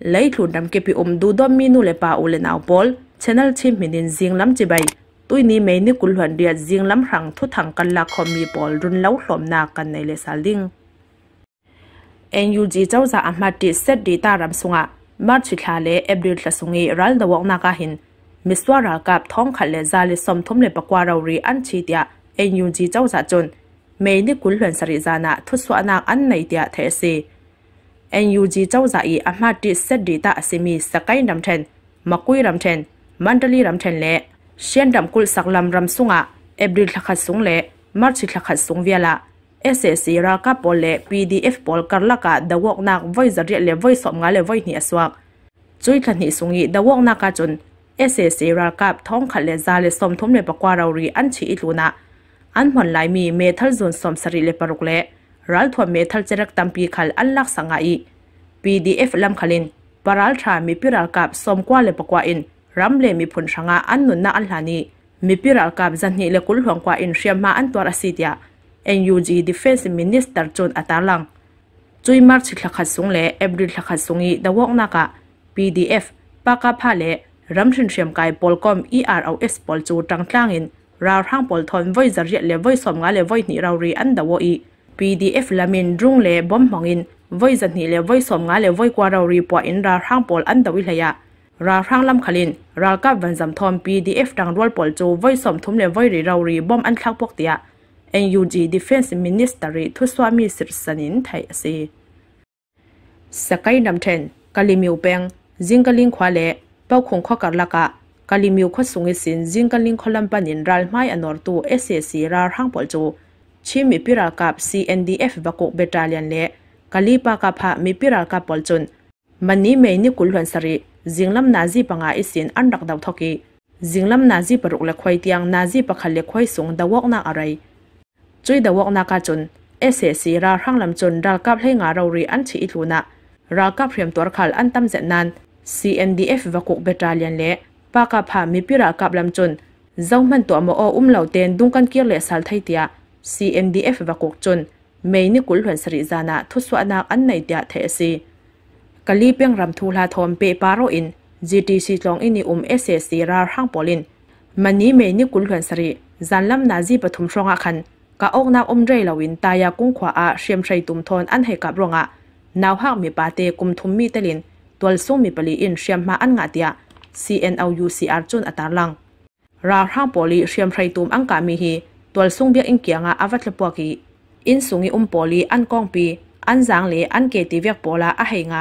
lai thlu nam ke pi om du dom mi nu le pa ule naw pol channel chi minin jinglam chi bai tuini meini kulhan dia jinglam rang thu thang kan la khomi pol run lau hlom na kan nei le salding NUG chawza amati set data ram sunga march thla le april thla sungi ral da wak na ka hin miswara kap thong khal le za le som thum le pakwa raw ri an chi tia NUG chawza chon meini kulhan sari jana thu swa na an nei tia the se NUG เจ้าจาอำอามาดิเซดดจตาสิมีสกายดำเทนมาคุยดำเทนมันดลีดำเทนเละเชียนดำกุลสักลำรำสุงะเอบริลขัดสุงเละมาร์ชิลขัดสุงเวลาอซีราคาปอลเละ PDF ปอลกัลละกะดาวกนักไว้จรียเลไว้สมงาเลไว้เหนีอสวกจุยขันหิสุงีดาวกนักจนเเอสอซีราคาท้องขัดเลซาเลสมทุ่มเลปกวาเรารีอันชีอิลูนะอันผ่อนไหลมีเมทัลโซนสมสริเลปรุกเละรัลทวเมทัลเจรักตัมปีขัลอันลักสังไอ PDF ลำขลินปารัลทรามีพิรัลกับสมกว่าเลปกว่าอินรัมเลมีผลชงาอันนุนนาอันลานีมีพิรัลกับจันนีเลกุลหวงกว่าอินเชียมาอันตัวรัสเซีย NUG Defense Minister จนอัตาลังจุยมาร์ชลักขัดสงเลเอบริลลักขัดสุงีดาวกนักะ PDF ปากาพาเลรัมชินเชียมกายปอลคอม e r s ปอลจูตังคัางอินราวทางปอลทอนไว้จริยเลไว้สมงาเลไว้หนีเรารีอันดาวอีพีีดเอฟลามินรุ่งเล่บอมมองอินวอยสันนี่เล่วอยสมงาเล่วอยกว่าเรารีปอินราห่างปอลอันดวิเลยะราห่างลำคลินรากับวันจำทอมเอฟดังรวลปอลโจวอยสมทุมเล่วอยรีเรารีบอมอันคลักพวกเตียเอ็นยูจีดิ Defense m i n i ตอร y ทุสวามีสิรสนินไทยสีสกายดัมเทนกาลิมิวเปงจิงกาลิงควาเล่เป้าคงข้อกัลละกะกาลิมิวขคดสุงสินจิงกาลิงคอลัมปันินรัลไม่อนอร์ตูเอสเอซีราห่างปอลโจ chi mi pira kap CNDF bakok battalion le kalipa ka pha mi pira ka polchun mani me ni kulhon sari jinglam nazi panga isin andak daw thoki jinglam nazi paruk le khoi tiang nazi pakhal le khoi sung da wokna arai chui da wokna ka chun SSC ra hranglam chun ral kap hle nga rawri an chi ituna ra kap hrem tor khal an tam zen nan CNDF bakok battalion le pa ka pha mi pira kap lam chun zau man to mo o umlau lo ten dungkan kir le sal thai tiya c m d f วกุกจนไม่นิกุลหวนสริจานาทุสวนาอันในเดียเทสีกะลีเปียงรำทูลาทอมเปปาโรอิน GTC ลองอินิอุม SSC ราห้างปอลินมันนี้ไม่นิกุลหวนสริจันลำนาจีปฐุมชองอาคันกะอกนาอมเรลวินตายากุ้งขวาเชียมชัยตุมทอนอันให้กับรองอะนาวหักมีปาเตกุมทุมมีเตลินตัวสุ่มมีปลีอินเชียมมาอันงาเดีย c n l u c r จนอัตาลังราห้างปอลีเชียมชัยตุมอังกามีฮีตัวซุงเบียอินเกียงอาอวัตลปวกีอินสุงอีอุมปอลีอันกองปีอันจางเลอันเกติเวียกปอลาอะเฮงะ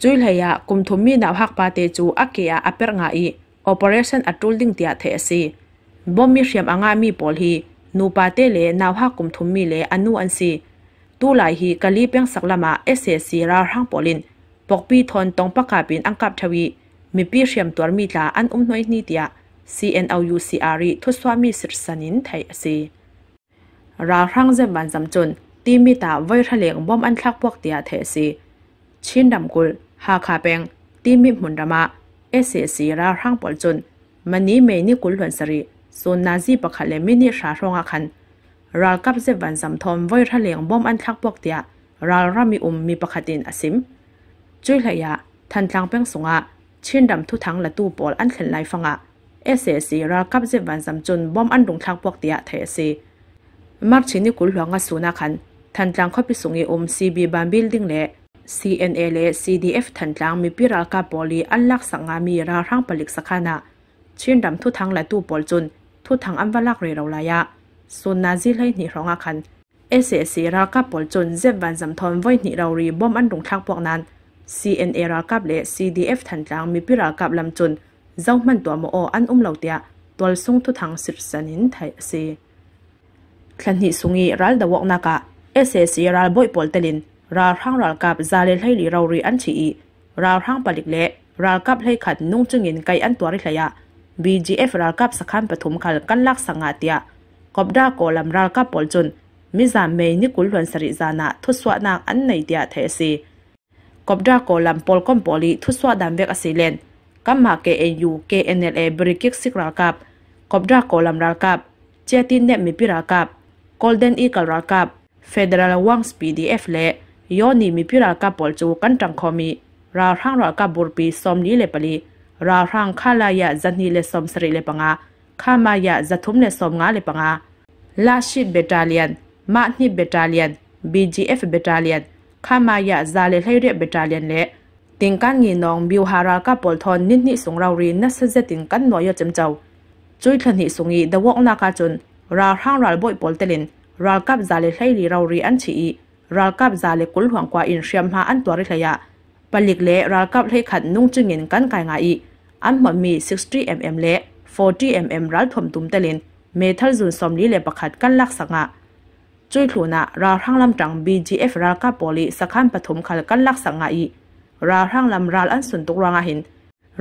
จุยเลยะกุมทุมมีนาวฮักปาเตจูอะเกียอะเปรงาอี operation at holding tia the ase bom mi hriam anga mi pol hi nu pa te le naw ha kum thum mi le anu an si tu lai hi kali peng saklama ssc ra hang polin pokpi thon tong paka pin angkap thawi mi pi hriam tor mi tla an um noi ni tia CNLU c r i ทุสวามีสิรสนินไทยสีราครั้งเจ็บบันจำจน ตีมีตาไว้ทะเลงบอมอันทักพวกเตียเทสีชินดำกุลหาคาเปงตีมีมุนดามะ เอเสสีราครั้งปอลจน มันนี้เมนี่กุลหลวนสรีส่วนนาซีปะคะเลมินี่ชาชงอาคัน รากับเจ็บบันจำทอมไว้ทะเลงบอมอันทักพวกเตียรารามีอุมมีปะคตินอสิมจุยเลยะ ทันทางเปีงสงะชินดำทุทังละตู้ปอลอันเข็นไลฟังอะเอเอซีรากับเจ็บวันสำจุนบอมอันดงทักพวกเตียเทซีมาร์ชินิกุลหลวงอสูนาคันทันจังเข้าไปส่งเออมซีบีบันบิลดิ้งเละ CNA และ CDF ทันจังมีพิรักกาบอลีอันลักสังงามีราร่างผลิตสักขณะชินดำทุทังและตู้บอลจุนทุทังอันวลักเรีราลายะสุนนาซิเลหนิรองอคันเอเอซีรากับปอลจนเจ็บวันสำทอนไว้หนีเรารีบอมอันดงทักพวกนั้น CNA รากับและ CDF ทันจังมีพิรักกับลำจุนเจ้ามันตัวโมอันอุ้มเหล่าเตียตัวส่งทุกทางสิบสันนินไทยสิขณะที่สุงีรัลดาวกนักะเอสเอสีรัลบอยปอลเตลินรัลร่างรัลกับซาเลให้ลีเราเรียนฉีรัลร่างปลิกเละรัลกับให้ขัดนุ่งจึงเห็นไก่อันตัวริขยะบีจีเอฟรัลกับสขันปฐมขนกันลักสังอาเตียกบดาโกลำรัลกับปอลจน มิจามเมนิกุลวนสริจานะทุสวานาอันในเตียเทสีกบดาโกลำปอลก้มปอลีทุสวดันเบกอสิเลนกัมมาเกเอยูเกเอ็นเอลเอบริกิกซิกรากับกอบดราโกลัมรากับเจตินเนมิปิรากับโกลเด้นอีเกิลรากับเฟเดรัลวังสปีดีเอฟเละย้อนนี่มิพิรากับปอลจูกันจังคอมีราทางรากับบุรปีสอมนี้เลปลีราทางข้าลายะจันนีเลสอมสริเลปังอาข้ามายะจัทุมเลสอมงาเลปังอาลาชิดเบตาเลียนมาหนิเบตาเลียน BGF เบตาเลียนข้ามายะซาเลไทเรเบตาเลียนเละติงกันงีนองบิวฮารากับปอลทอนนิดนิสงเรารีนัสเซติงกันน้อยจำเจ้า จุยทันหิสงีดวอกนาคาจนราห้างรัลบอยปอลเตลินรัลกับซาเลไลรีเรารีอันชีรัลกับซาเลกุลหวงกว่าอินเชียมหาอันตัวริทยะปลิกเละรัลกับไลขัดนุ่งจึงเงินกันกายงาอีอันมันมี 60mm เละ 40mm รัลถมตุมเตลินเมทัลจุนซอมลีเลประคัดกันลักสังะจุยถุนะราห้างลำจัง BGF รัลกับปอลีสักขันปฐมขัดกันลักสัะอีราทั้งลำราอันสุนตุกรางาหิน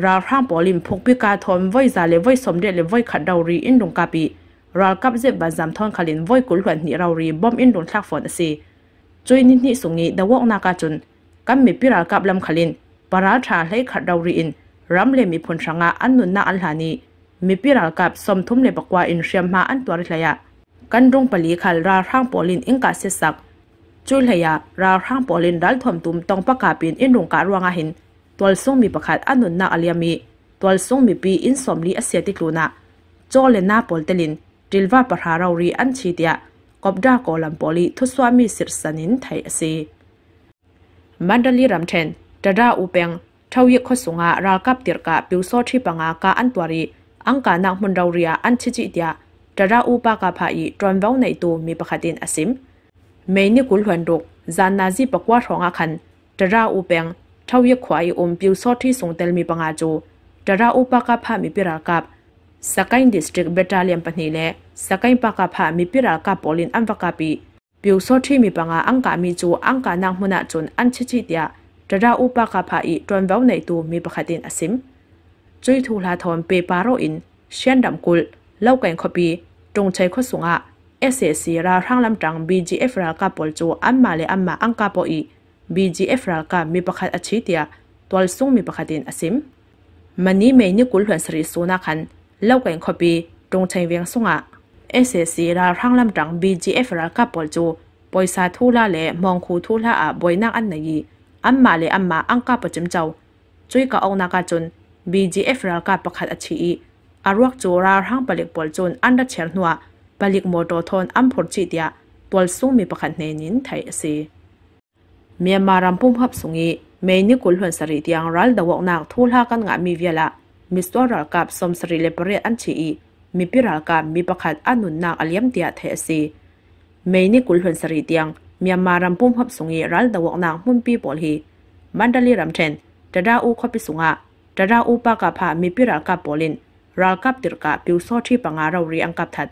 ราทั้งปอลิมพกพิกาทอนไว้ซาเลไว้สมเด็จเลไว้ขัดดาวรีอินดงกาปีรากับเจ็บบาจำทอนคาลินไว้กุลหวนนิรารีบอมอินดงทักฝนสีจุยนิดนิสุงีดาวกนากาจุนกัมมีพิรากับลำคาลิน ปราชาเลขัดดาวรีอินรำเลมีผลชงาอันนุนนาอันหานีมีพิรากับสมทุมเลปกวาอินเชียมมาอันตัวริทยะกันรงปลีขัลราทั้งปอลินอิงกาเสสักจุลเฮียราร่างปอลินรัลทอมตุมตองปากกาปินอินรุงการวางหินตัวลส่งมีประคัดอันนุนนาอเลียมีตัวลส่งมีปีอินสมลีอเสียติกลูนาจอเลนาปอลเตลินดิลวาปะหาเรารีอันชีเดียกอบดากอลัมปอลีทุสวามีสิรสนินไทยอสีมันดลีรัมเทนดาดาอูเปงเทาเยกขสุงารากับเตียกะปิวโซทีปังากาอันตัวรีอังกานักมุนเราเรียอันชิจิเดียดาดาอูปากาพาอีตรอนเว้าในตัวมีประคดินอสิม meini kul hwan ruk zan na zi pakwa thonga khan tara u peng thawye khwai om piu so thi sung tel mi panga chu tara u pa ka pha mi pira kap sakain district battalion pani le sakain pa ka pha mi pira ka polin am ka pi piu so thi mi panga angka mi chu angka nang huna chun an chi chi tia tara u pa ka pha i ton bau nei tu mi pakhatin asim chui thu la thon pe paro in shendam kul lau kain khopi tong chai kho sunga SSC ရာရางလမ်တန် BGF ရာကပေါ်ချိုအမ်မာလေအမ်မာအန်ကပေါ်ဤ BGF ရာကမိပခတ်အချီတျာတွလ်ဆုံမိပခတ်တင်အစင်မနီမေနိကုလ်ဟန်စရီဆိုနာခန်လောက်ကန်ခေါပီတုံချိုင်ဝင်းဆုံငါ SSC ရာရางလမ်တန် BGF ရာကပေါ်ချိုပွိုင်စာထူလာလေမွန်ခုထူလာအဘွိုင်နာအန်နကြီးအမ်မာလေအမ်မာအန်ကပချင်ချောကျွိကအောင်နာကချွန်း BGF ရာကပခတ်အချီအရွက်ချိုရာရางပလက်ပေါ်ချွန်းအန်ဒချယ်နွားปลิกมอโตทอนอัมพอร์จิตยาตัวสูงมีประคันเนนินไทยสีเมียมารัมพุ่มพับสุงีเมนิกุลหันสริตยังรัลดาวกนางทูลหากันงามีเวละมิสตัวรัลกับสมสริเลปเรียอันชีอีมีพิรัลกับมีประคันอันนุนนางอเลียมเตียไทยสีเมนิกุลหันสริตยังเมียมารัมพุ่มพับสุงีรัลดาวกนางมุ่งปีบอลฮีมันดาลีรัมเชนจะได้อูขบิสุงะจะได้อูปากาพามีพิรัลกับบอลินรัลกับติรกบปิวโซที่ปังอาเราเรียงกับทัด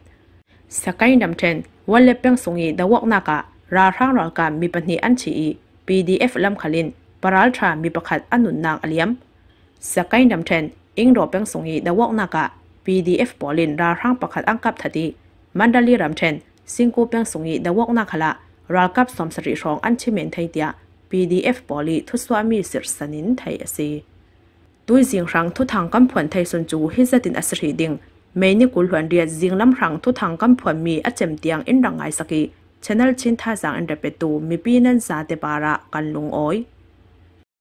စကိုင်းဒမ်ထန်ဝလပင်းစုံဤဒဝက်နာကရာထန်းရောကမိပနီအန်ချီဤ PDF လမ်ခလင်ပရာလ်ထာမိပခတ်အနုနာအလျမ်စကိုင်းဒမ်ထန်အင်းရောပင်းစုံဤဒဝက်နာက PDF ပေါ်လင်ရာထန်းပခတ်အန်ကပ်ထတိမန္တလီရမ်ထန်စင်ကိုပင်းစုံဤဒဝက်နာခလာရာကပ်စမ်စရီရောင်အန်ချီမင်ထိုင်တျာ PDF ပေါ်လီသုစွာမီစစ်စနင်ထိုင်အစီတွိဇင်ရန်ထုထန်ကမ်ဖွန်ထိုင်စွန်ကျူဟိဇတင်အစရီဒင်းม่นี่กุหลวนเรียดจิงล้ำรังทุทางกันผวนมีอาเฉมเตียงอินรังไอสกีชแนลชินท่าสังอันเดเปตูมีปีนันซาเตปาระกันลุงอ้อย